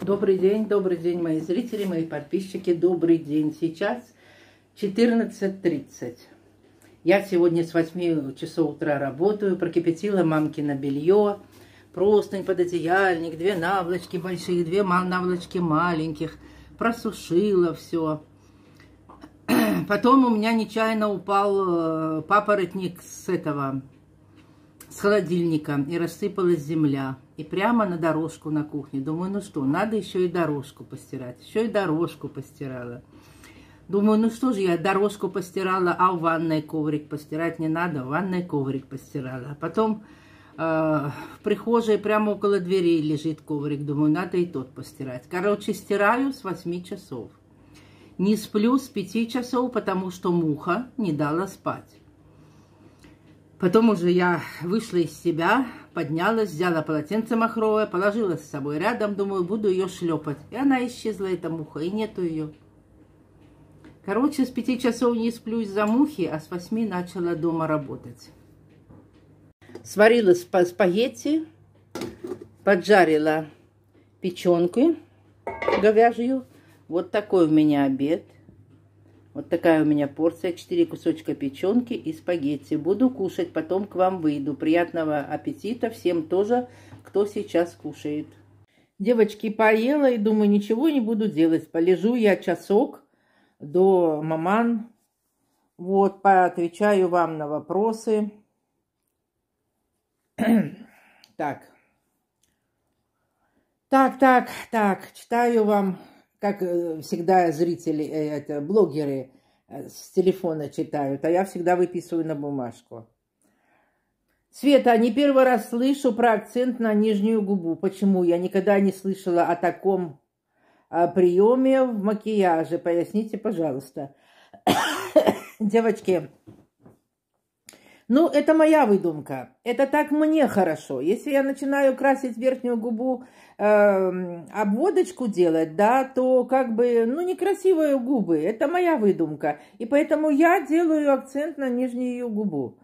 Добрый день, добрый день, мои зрители, мои подписчики. Добрый день. Сейчас 14.30. Я сегодня с 8 часов утра работаю, прокипятила мамкино белье, простынь под одеяльник, две наволочки большие, две наволочки маленьких, просушила все. Потом у меня нечаянно упал э, папоротник с этого, с холодильника, и рассыпалась земля и прямо на дорожку на кухне. Думаю, ну что, надо еще и дорожку постирать. Еще и дорожку постирала. Думаю, ну что же, я дорожку постирала, а в ванной коврик постирать не надо. В ванной коврик постирала. А потом э, в прихожей прямо около дверей лежит коврик. Думаю, надо и тот постирать. Короче, стираю с 8 часов. Не сплю с 5 часов, потому что муха не дала спать. Потом уже я вышла из себя, поднялась, взяла полотенце махровое, положила с собой рядом, думаю, буду ее шлепать. И она исчезла, эта муха, и нету ее. Короче, с пяти часов не сплю из-за мухи, а с восьми начала дома работать. Сварила сп спагетти, поджарила печенку говяжью. Вот такой у меня обед – вот такая у меня порция. четыре кусочка печенки и спагетти. Буду кушать, потом к вам выйду. Приятного аппетита всем тоже, кто сейчас кушает. Девочки, поела и думаю, ничего не буду делать. Полежу я часок до маман. Вот, поотвечаю вам на вопросы. так. Так, так, так, читаю вам как э, всегда зрители, э, это, блогеры э, с телефона читают, а я всегда выписываю на бумажку. Света, не первый раз слышу про акцент на нижнюю губу. Почему? Я никогда не слышала о таком приеме в макияже. Поясните, пожалуйста. Девочки, ну, это моя выдумка. Это так мне хорошо. Если я начинаю красить верхнюю губу, э, обводочку делать, да, то как бы, ну, некрасивые губы. Это моя выдумка. И поэтому я делаю акцент на нижнюю губу.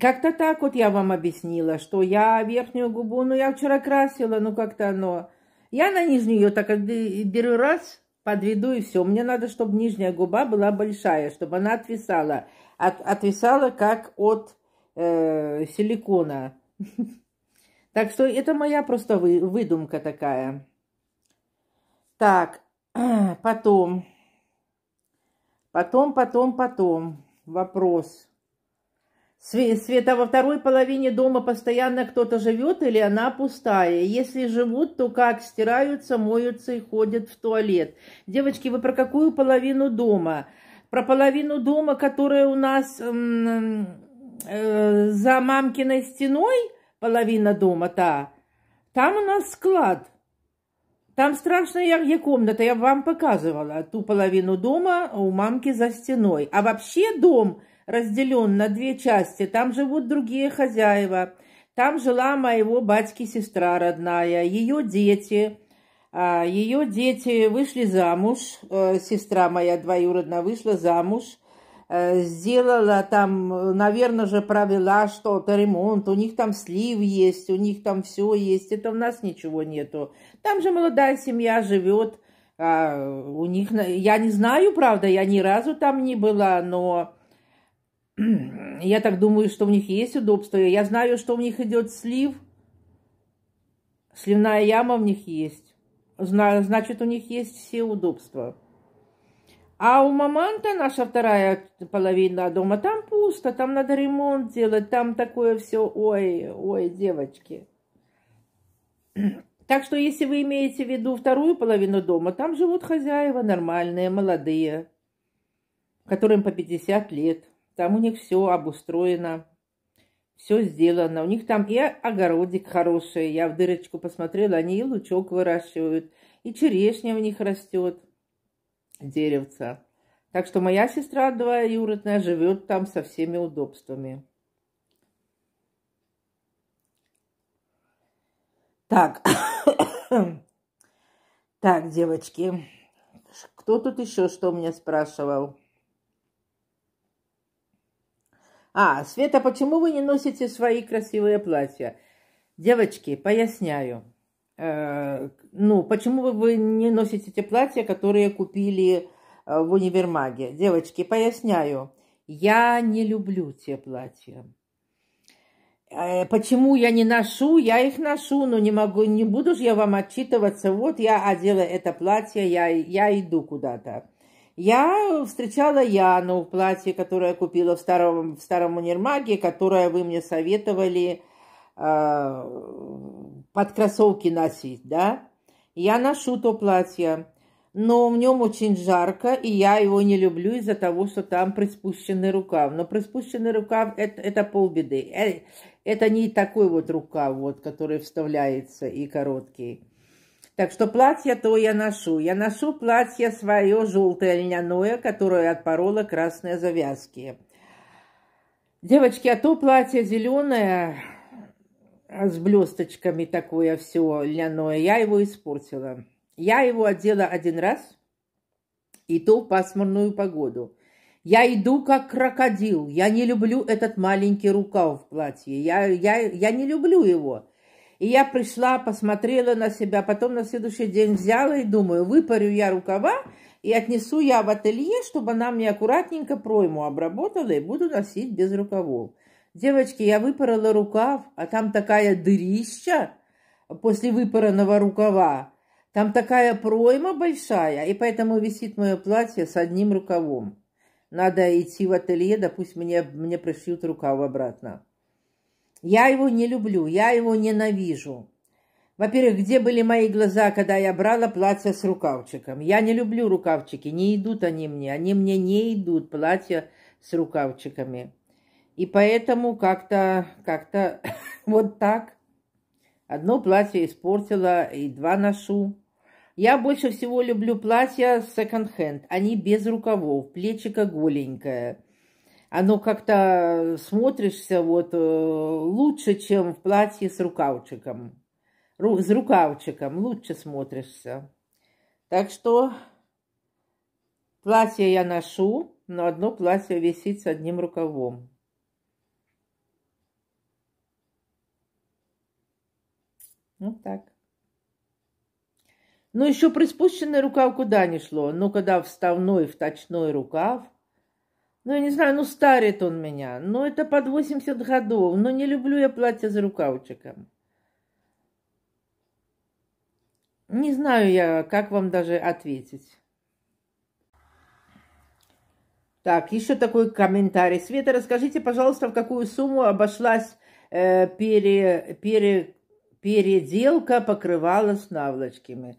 Как-то так вот я вам объяснила, что я верхнюю губу, ну, я вчера красила, ну, как-то оно... Я на нижнюю так беру раз, подведу и все. Мне надо, чтобы нижняя губа была большая, чтобы она отвисала. От, отвисала как от э, силикона. Так что это моя просто вы, выдумка такая. Так, потом. Потом, потом, потом. Вопрос. Света во второй половине дома постоянно кто-то живет или она пустая? Если живут, то как? Стираются, моются и ходят в туалет. Девочки, вы про какую половину дома? Про половину дома, которая у нас э, за мамкиной стеной, половина дома та, там у нас склад. Там страшная я комната, я вам показывала ту половину дома у мамки за стеной. А вообще дом – разделен на две части. Там живут другие хозяева. Там жила моего батьки сестра родная, ее дети. А, ее дети вышли замуж, э, сестра моя двоюродная вышла замуж, э, сделала там, наверное же, провела что-то, ремонт, у них там слив есть, у них там все есть, это у нас ничего нету. Там же молодая семья живет, а, у них, я не знаю, правда, я ни разу там не была, но Я так думаю, что у них есть удобство. Я знаю, что у них идет слив. Сливная яма у них есть. Значит, у них есть все удобства. А у Маманта, наша вторая половина дома, там пусто, там надо ремонт делать, там такое все, ой, ой, девочки. Так что, если вы имеете в виду вторую половину дома, там живут хозяева нормальные, молодые, которым по 50 лет – там у них все обустроено, все сделано. У них там и огородик хороший. Я в дырочку посмотрела, они и лучок выращивают, и черешня у них растет, деревца. Так что моя сестра двоюродная живет там со всеми удобствами. Так. так, девочки. Кто тут еще что у меня спрашивал? А, Света, почему вы не носите свои красивые платья? Девочки, поясняю. Э, ну, почему вы не носите те платья, которые купили э, в универмаге? Девочки, поясняю. Я не люблю те платья. Э, почему я не ношу? Я их ношу, но не могу, не буду же я вам отчитываться. Вот я одела это платье, я, я иду куда-то. Я встречала Яну в платье, которое я купила в старом, в старом универмаге, которое вы мне советовали э, под кроссовки носить, да? Я ношу то платье, но в нем очень жарко, и я его не люблю из-за того, что там приспущенный рукав. Но приспущенный рукав это, – это полбеды. Э, это не такой вот рукав, вот, который вставляется и короткий. Так что платье то я ношу. Я ношу платье свое желтое льняное, которое отпорола красные завязки. Девочки, а то платье зеленое с блесточками такое все льняное, я его испортила. Я его одела один раз, и то в пасмурную погоду. Я иду как крокодил. Я не люблю этот маленький рукав в платье. Я, я, я не люблю его. И я пришла, посмотрела на себя, потом на следующий день взяла и думаю, выпарю я рукава и отнесу я в ателье, чтобы она мне аккуратненько пройму обработала и буду носить без рукавов. Девочки, я выпорола рукав, а там такая дырища после выпоранного рукава. Там такая пройма большая, и поэтому висит мое платье с одним рукавом. Надо идти в ателье, да пусть мне, мне пришьют рукав обратно. Я его не люблю, я его ненавижу. Во-первых, где были мои глаза, когда я брала платье с рукавчиком? Я не люблю рукавчики, не идут они мне, они мне не идут, платья с рукавчиками. И поэтому как-то, как-то вот так. Одно платье испортила, и два ношу. Я больше всего люблю платья секонд-хенд. Они без рукавов, плечика голенькая оно как-то смотришься вот э, лучше, чем в платье с рукавчиком. Ру, с рукавчиком лучше смотришься. Так что платье я ношу, но одно платье висит с одним рукавом. Вот так. Ну, еще приспущенный рукав куда не шло. Но когда вставной, вточной рукав, ну, я не знаю, ну, старит он меня. Ну, это под 80 годов. Но ну, не люблю я платье за рукавчиком. Не знаю я, как вам даже ответить. Так, еще такой комментарий. Света, расскажите, пожалуйста, в какую сумму обошлась э, пере, пере, переделка покрывала с наволочками.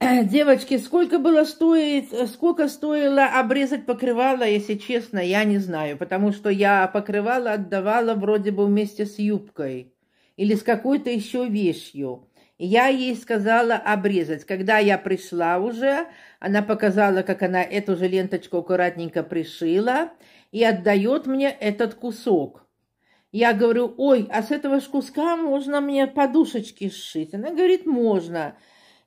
Девочки, сколько было стоит, сколько стоило обрезать покрывало, если честно, я не знаю, потому что я покрывало отдавала вроде бы вместе с юбкой или с какой-то еще вещью. Я ей сказала обрезать. Когда я пришла уже, она показала, как она эту же ленточку аккуратненько пришила и отдает мне этот кусок. Я говорю, ой, а с этого ж куска можно мне подушечки сшить? Она говорит, можно. Можно.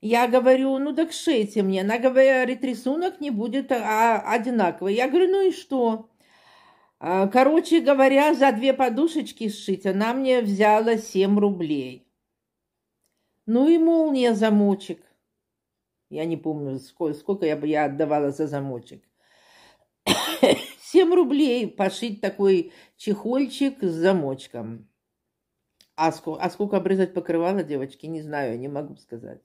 Я говорю, ну так шейте мне. Она говорит, рисунок не будет а, одинаковый. Я говорю, ну и что? А, короче говоря, за две подушечки сшить она мне взяла 7 рублей. Ну и молния замочек. Я не помню, сколько, сколько я, я отдавала за замочек. 7 рублей пошить такой чехольчик с замочком. А сколько, а сколько обрезать покрывала, девочки, не знаю, не могу сказать.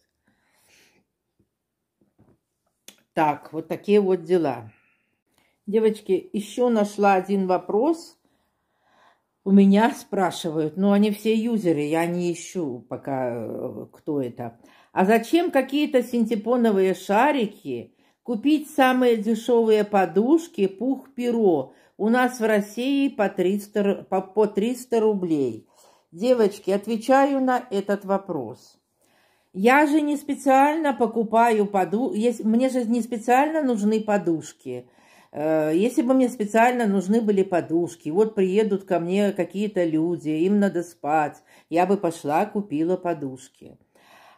Так, вот такие вот дела. Девочки, еще нашла один вопрос. У меня спрашивают, но ну, они все юзеры, я не ищу пока, э, кто это. А зачем какие-то синтепоновые шарики? Купить самые дешевые подушки, пух, перо. У нас в России по 300, по, по 300 рублей. Девочки, отвечаю на этот вопрос. Я же не специально покупаю подушки, мне же не специально нужны подушки. Э, если бы мне специально нужны были подушки, вот приедут ко мне какие-то люди, им надо спать, я бы пошла, купила подушки.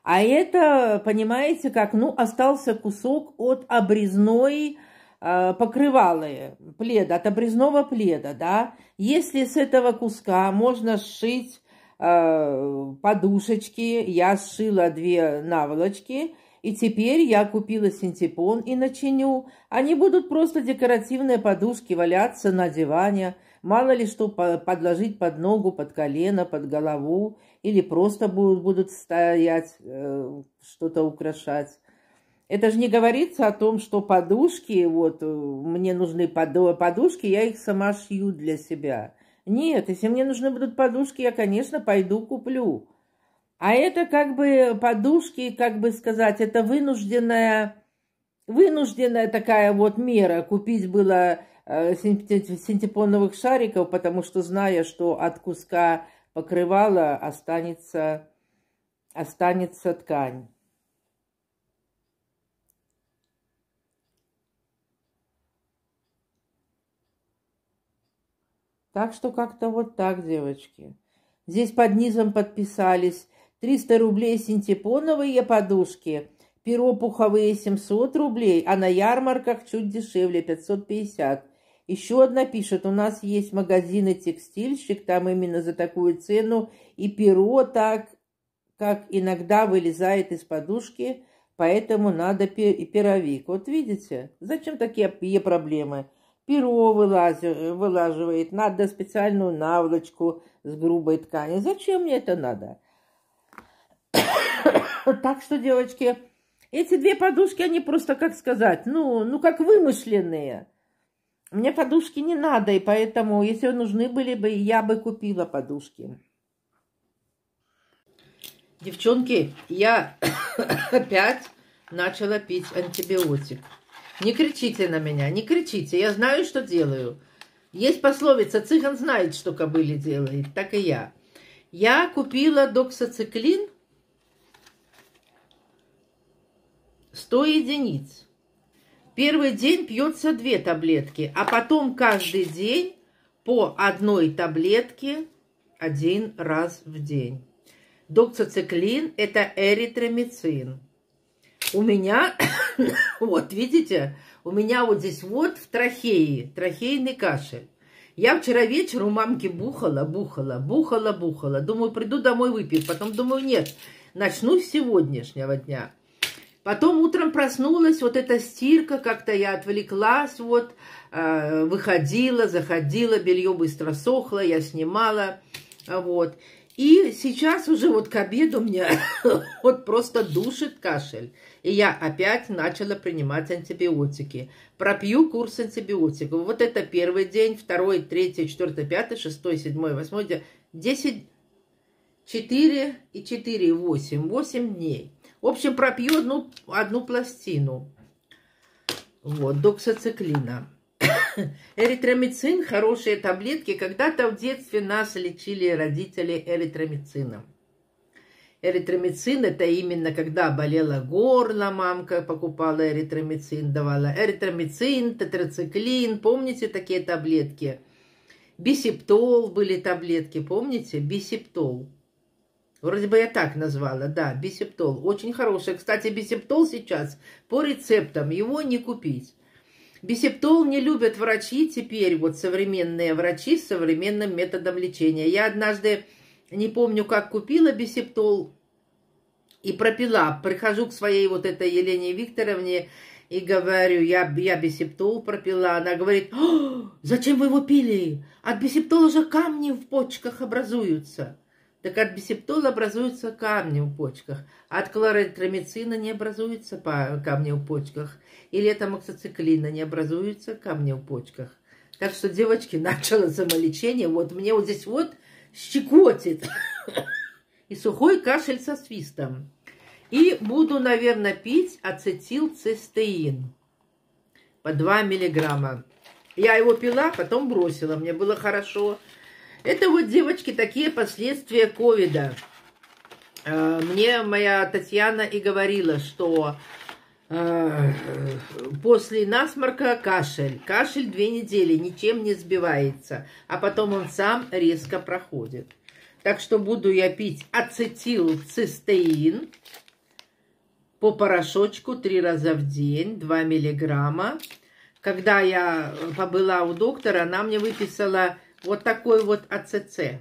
А это, понимаете, как, ну, остался кусок от обрезной э, покрывала пледа, от обрезного пледа, да. Если с этого куска можно сшить Э, подушечки, я сшила две наволочки, и теперь я купила синтепон и начиню. Они будут просто декоративные подушки валяться на диване, мало ли что подложить под ногу, под колено, под голову, или просто будут, стоять, э, что-то украшать. Это же не говорится о том, что подушки, вот э, мне нужны подушки, я их сама шью для себя. Нет, если мне нужны будут подушки, я, конечно, пойду куплю. А это как бы подушки, как бы сказать, это вынужденная, вынужденная такая вот мера. Купить было э, синтепоновых шариков, потому что зная, что от куска покрывала останется, останется ткань. Так что как-то вот так, девочки. Здесь под низом подписались 300 рублей синтепоновые подушки, перо пуховые 700 рублей, а на ярмарках чуть дешевле 550. Еще одна пишет, у нас есть магазины и текстильщик, там именно за такую цену и перо так, как иногда вылезает из подушки, поэтому надо пер и пировик. Вот видите, зачем такие проблемы? перо э, вылаживает, надо специальную наволочку с грубой ткани. Зачем мне это надо? так что, девочки, эти две подушки, они просто, как сказать, ну, ну как вымышленные. Мне подушки не надо, и поэтому, если нужны были бы, я бы купила подушки. Девчонки, я опять начала пить антибиотик. Не кричите на меня, не кричите, я знаю, что делаю. Есть пословица, цыган знает, что кобыли делает, так и я. Я купила доксоциклин 100 единиц. Первый день пьется две таблетки, а потом каждый день по одной таблетке один раз в день. Доксоциклин – это эритромицин у меня, вот видите, у меня вот здесь вот в трахее, трахейный кашель. Я вчера вечером у мамки бухала, бухала, бухала, бухала. Думаю, приду домой выпью. Потом думаю, нет, начну с сегодняшнего дня. Потом утром проснулась, вот эта стирка, как-то я отвлеклась, вот, а, выходила, заходила, белье быстро сохло, я снимала, вот. И сейчас уже вот к обеду у меня вот просто душит кашель. И я опять начала принимать антибиотики. Пропью курс антибиотиков. Вот это первый день, второй, третий, четвертый, пятый, шестой, седьмой, восьмой, день. десять, четыре и четыре, восемь. Восемь дней. В общем, пропью одну, одну пластину. Вот, доксациклина. эритромицин – хорошие таблетки. Когда-то в детстве нас лечили родители эритромицином. Эритромицин – это именно когда болела горло, мамка покупала эритромицин, давала эритромицин, тетрациклин. Помните такие таблетки? Бисептол были таблетки, помните? Бисептол. Вроде бы я так назвала, да, бисептол. Очень хороший. Кстати, бисептол сейчас по рецептам, его не купить. Бисептол не любят врачи теперь, вот современные врачи с современным методом лечения. Я однажды, не помню, как купила бисептол и пропила. Прихожу к своей вот этой Елене Викторовне и говорю, я, я бисептол пропила. Она говорит, зачем вы его пили? От бисептола же камни в почках образуются. Так от бисептола образуются камни в почках, а от кларитромицина не образуется камни в почках, или от амоксоциклина не образуется камни в почках. Так что, девочки, начало самолечение. Вот мне вот здесь вот щекотит. И сухой кашель со свистом. И буду, наверное, пить ацетилцистеин по 2 миллиграмма. Я его пила, потом бросила. Мне было хорошо. Это вот, девочки, такие последствия ковида. Э, мне моя Татьяна и говорила, что э, после насморка кашель. Кашель две недели, ничем не сбивается. А потом он сам резко проходит. Так что буду я пить ацетилцистеин по порошочку три раза в день, 2 миллиграмма. Когда я побыла у доктора, она мне выписала вот такой вот АЦЦ.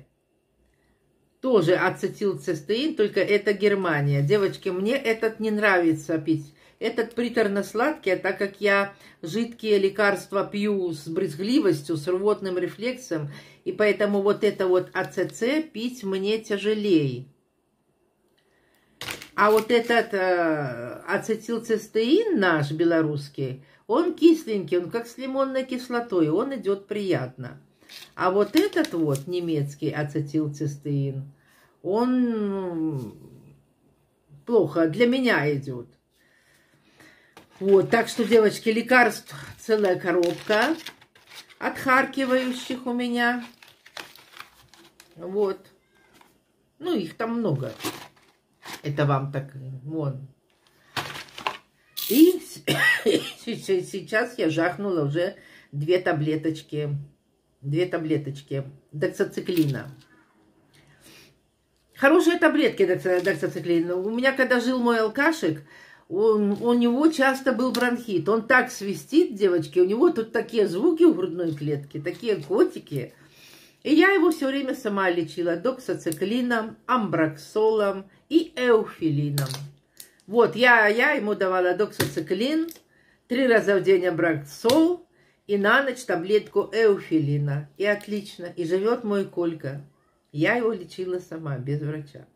Тоже ацетилцистеин, только это Германия. Девочки, мне этот не нравится пить. Этот приторно-сладкий, а так как я жидкие лекарства пью с брызгливостью, с рвотным рефлексом, и поэтому вот это вот АЦЦ пить мне тяжелее. А вот этот э, ацетилцистеин наш белорусский, он кисленький, он как с лимонной кислотой, он идет приятно. А вот этот вот немецкий ацетилцистеин, он ну, плохо для меня идет. Вот, так что, девочки, лекарств целая коробка отхаркивающих у меня. Вот. Ну, их там много. Это вам так, вон. И сейчас я жахнула уже две таблеточки Две таблеточки доксациклина Хорошие таблетки доксациклина У меня, когда жил мой алкашик, он, у него часто был бронхит. Он так свистит, девочки, у него тут такие звуки в грудной клетке такие котики. И я его все время сама лечила доксациклином амброксолом и эуфилином. Вот, я, я ему давала доксациклин три раза в день амброксол и на ночь таблетку эуфилина. И отлично. И живет мой Колька. Я его лечила сама, без врача.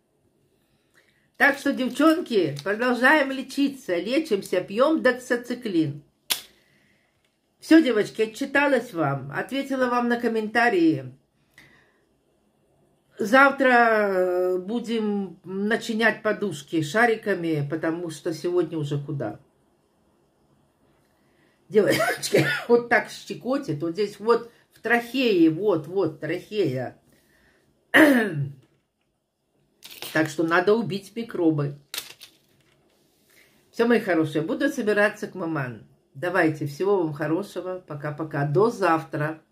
Так что, девчонки, продолжаем лечиться. Лечимся, пьем доксоциклин. Все, девочки, отчиталась вам. Ответила вам на комментарии. Завтра э, будем начинять подушки шариками, потому что сегодня уже куда девочки, вот так щекотит, вот здесь вот в трахее, вот, вот, трахея. Так что надо убить микробы. Все, мои хорошие, буду собираться к маман. Давайте, всего вам хорошего, пока-пока, до завтра.